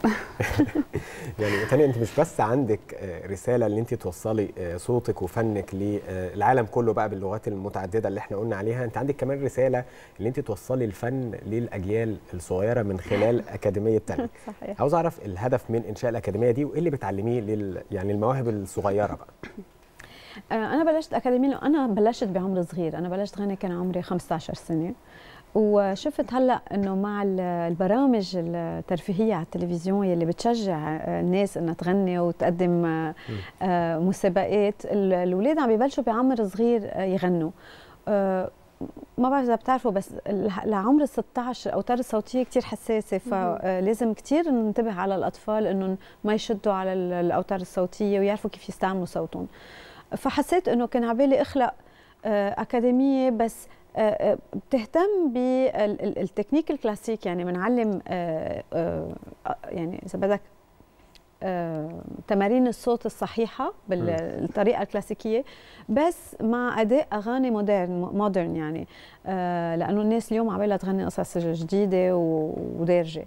يعني تاني انت مش بس عندك آه، رساله ان انت توصلي آه، صوتك وفنك للعالم آه، كله بقى باللغات المتعدده اللي احنا قلنا عليها انت عندك كمان رساله ان انت توصلي الفن للاجيال الصغيره من خلال اكاديميه تانية صحيح عاوز اعرف الهدف من انشاء الاكاديميه دي وايه اللي بتعلميه لل يعني المواهب الصغيره بقى آه، انا بلشت اكاديميا انا بلشت بعمر صغير انا بلشت غنى كان عمري 15 سنه وشفت هلا انه مع البرامج الترفيهيه على التلفزيون يلي بتشجع آه، الناس انها تغني وتقدم آه، مسابقات الاولاد عم ببلشوا بعمر صغير يغنوا ما بعرف اذا بتعرفوا بس لعمر 16 الاوتار الصوتيه كثير حساسه فلازم كثير ننتبه على الاطفال انهم ما يشدوا على الاوتار الصوتيه ويعرفوا كيف يستعملوا صوتهم فحسيت انه كان عبالي اخلق آه، اكاديميه بس آه، آه، بتهتم بالتكنيك الكلاسيك يعني بنعلم يعني اذا بدك تمارين الصوت الصحيحه بالطريقه الكلاسيكيه بس مع اداء اغاني مودرن مودرن يعني لانه الناس اليوم عم تغني قصص جديده ودارجه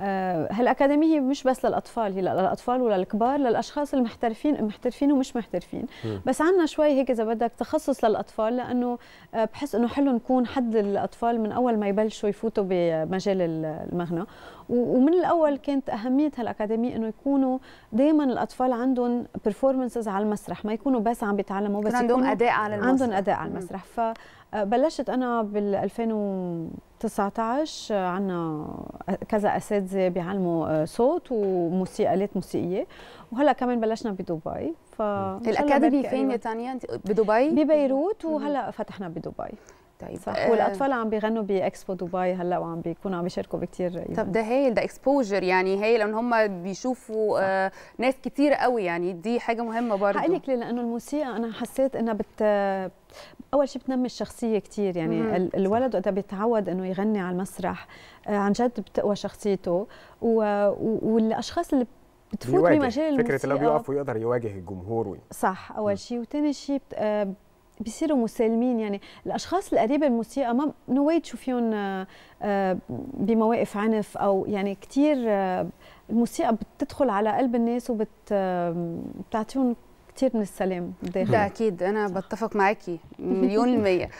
آه، هالاكاديميه مش بس للاطفال هي للاطفال وللكبار للاشخاص المحترفين محترفين ومش محترفين م. بس عندنا شوي هيك اذا بدك تخصص للاطفال لانه آه، بحس انه حلو نكون حد الاطفال من اول ما يبلشوا يفوتوا بمجال المغنى ومن الاول كانت اهميه هالاكاديميه انه يكونوا دائما الاطفال عندهم بيرفورمنسز على المسرح ما يكونوا بس عم بيتعلموا بس عندهم اداء على المسرح عندهم اداء على المسرح ف بلشت انا بال 2019 آه، عنا آه، كذا اساتذه بيعلموا آه، صوت وموسيقى آلات موسيقيه وهلا كمان بلشنا بدبي ف الاكاديمي فين يا أيوة. تانيا بدبي ببيروت وهلا فتحنا بدبي طيب صح آه. والاطفال عم بيغنوا باكسبو دبي هلا وعم بيكونوا عم بيشاركوا بكثير طب ده هايل ده اكسبوجر يعني هايل ان هم بيشوفوا آه ناس كثير قوي يعني دي حاجه مهمه برضه حقلك لك ليه لانه الموسيقى انا حسيت انها بت اول شيء بتنمي الشخصيه كثير يعني الولد وقتها بيتعود انه يغني على المسرح آه، عن جد بتقوى شخصيته و... و... والاشخاص اللي بتفوت بمجال الموسيقى فكره لو بيقف ويقدر يواجه الجمهور وي. صح اول شيء وثاني شيء بيصيروا مسالمين يعني الاشخاص القريبه الموسيقى ما نويت تشوفيهم آه، آه، بمواقف عنف او يعني كثير الموسيقى آه، بتدخل على قلب الناس وبتعطيهم كثير من السلام بالداخل اكيد انا بتفق معك مليون المية